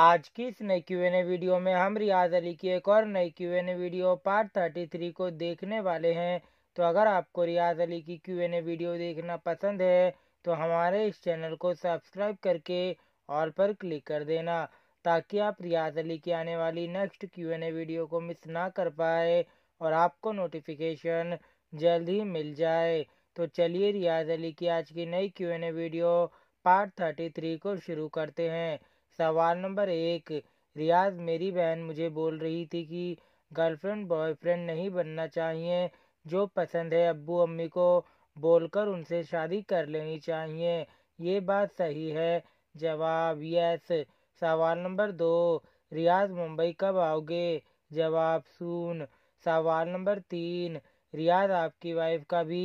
आज की इस नई क्यू एन ए वीडियो में हम रियाज अली की एक और नई Q N A video part thirty three को देखने वाले हैं तो अगर आपको रियाज अली की क्यू एन ए वीडियो देखना पसंद है तो हमारे इस चैनल को सब्सक्राइब करके ऑल पर क्लिक कर देना ताकि आप रियाज अली की आने वाली next Q N A video को मिस ना कर पाए और आपको नोटिफिकेशन जल्द ही मिल जाए तो चलिए रियाज अली की आज की नई Q N A video part thirty three को शुरू करते हैं सवाल नंबर एक रियाज मेरी बहन मुझे बोल रही थी कि गर्लफ्रेंड बॉयफ्रेंड नहीं बनना चाहिए जो पसंद है अब्बू अम्मी को बोलकर उनसे शादी कर लेनी चाहिए ये बात सही है जवाब यस सवाल नंबर दो रियाज मुंबई कब आओगे जवाब सुन सवाल नंबर तीन रियाज आपकी वाइफ का भी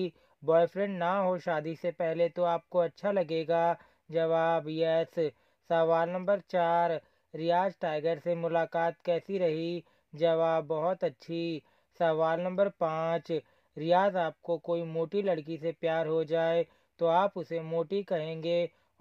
बॉयफ्रेंड ना हो शादी से पहले तो आपको अच्छा लगेगा जवाब यस सवाल नंबर चार रियाज टाइगर से मुलाकात कैसी रही जवाब बहुत अच्छी सवाल नंबर पाँच रियाज आपको कोई मोटी लड़की से प्यार हो जाए तो आप उसे मोटी कहेंगे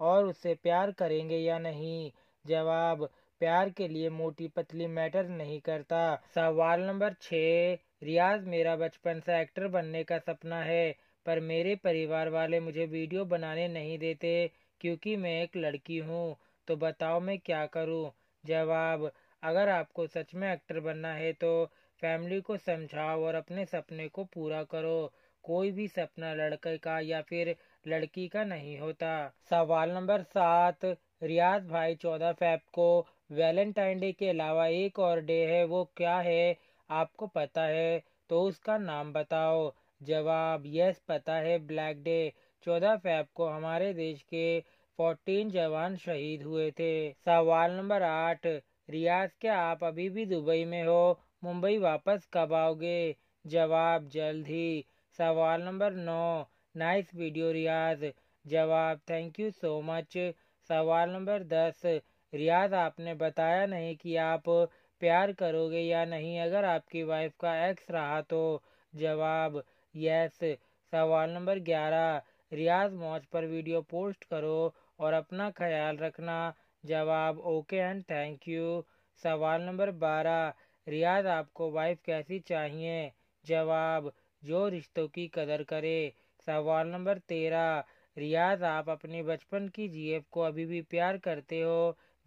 और उससे प्यार करेंगे या नहीं जवाब प्यार के लिए मोटी पतली मैटर नहीं करता सवाल नंबर छः रियाज मेरा बचपन से एक्टर बनने का सपना है पर मेरे परिवार वाले मुझे वीडियो बनाने नहीं देते क्योंकि मैं एक लड़की हूँ तो बताओ मैं क्या करूँ जवाब अगर आपको सच में एक्टर बनना है तो फैमिली को समझाओ और अपने सपने को पूरा करो कोई भी सपना लड़के का या फिर लड़की का नहीं होता सवाल नंबर सात रियाज भाई चौदह फैब को वैलेंटाइन डे के अलावा एक और डे है वो क्या है आपको पता है तो उसका नाम बताओ जवाब यस पता है ब्लैक डे चौदह फैब को हमारे देश के फोर्टीन जवान शहीद हुए थे सवाल नंबर आठ रियाज क्या आप अभी भी दुबई में हो मुंबई वापस कब आओगे जवाब जल्द ही सवाल नंबर नौ नाइस वीडियो रियाज जवाब थैंक यू सो मच सवाल नंबर दस रियाज आपने बताया नहीं कि आप प्यार करोगे या नहीं अगर आपकी वाइफ का एक्स रहा तो जवाब यस सवाल नंबर ग्यारह रियाज मौज पर वीडियो पोस्ट करो और अपना ख्याल रखना जवाब ओके एंड थैंक यू सवाल नंबर बारह रियाज आपको वाइफ कैसी चाहिए जवाब जो रिश्तों की कदर करे सवाल नंबर तेरह रियाज आप अपने बचपन की जीएफ को अभी भी प्यार करते हो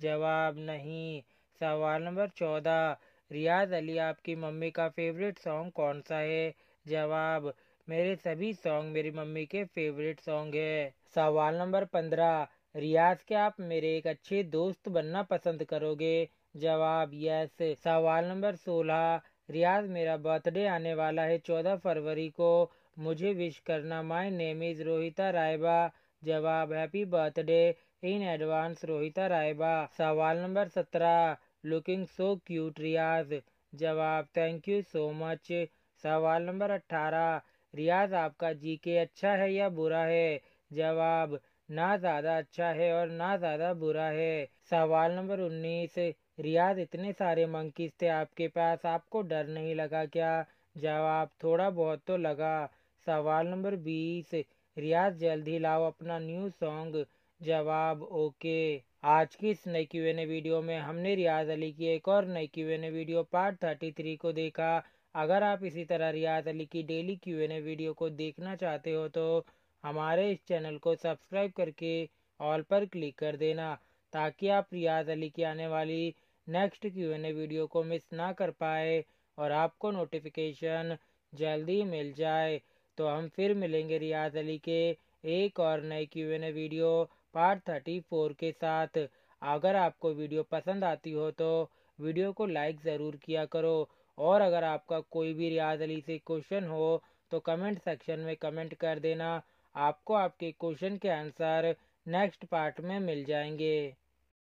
जवाब नहीं सवाल नंबर चौदह रियाज अली आपकी मम्मी का फेवरेट सॉन्ग कौन सा है जवाब मेरे सभी सॉन्ग मेरी मम्मी के फेवरेट सॉन्ग है सवाल नंबर पंद्रह रियाज क्या आप मेरे एक अच्छे दोस्त बनना पसंद करोगे जवाब यस सवाल नंबर सोलह रियाज मेरा बर्थडे आने वाला है चौदह फरवरी को मुझे विश करना my name is Rohita Raiba जवाब happy birthday in advance Rohita Raiba सवाल नंबर सत्रह लुकिंग सो क्यूट रियाज जवाब थैंक यू सो मच सवाल नंबर अट्ठारह रियाज आपका जी के अच्छा है या बुरा है जवाब ना ज्यादा अच्छा है और ना ज्यादा बुरा है सवाल नंबर उन्नीस रियाज इतने सारे मंकीज थे आपके पास आपको डर नहीं लगा क्या जवाब थोड़ा बहुत तो लगा सवाल नंबर बीस रियाज जल्द ही लाओ अपना न्यू सॉन्ग जवाब ओके आज की इस नई क्यू एन वीडियो में हमने रियाज अली की एक और नई Q N video part thirty three को देखा अगर आप इसी तरह रियाज अली की daily Q N A video को देखना चाहते हो तो हमारे इस चैनल को सब्सक्राइब करके ऑल पर क्लिक कर देना ताकि आप रियाज अली की आने वाली next Q N A video को मिस ना कर पाए और आपको नोटिफिकेशन जल्दी मिल जाए तो हम फिर मिलेंगे रियाज अली के एक और नए Q N A video part thirty four के साथ अगर आपको वीडियो पसंद आती हो तो वीडियो को लाइक ज़रूर किया करो और अगर आपका कोई भी रियाज अली से क्वेश्चन हो तो कमेंट सेक्शन में कमेंट कर देना आपको आपके क्वेश्चन के आंसर नेक्स्ट पार्ट में मिल जाएंगे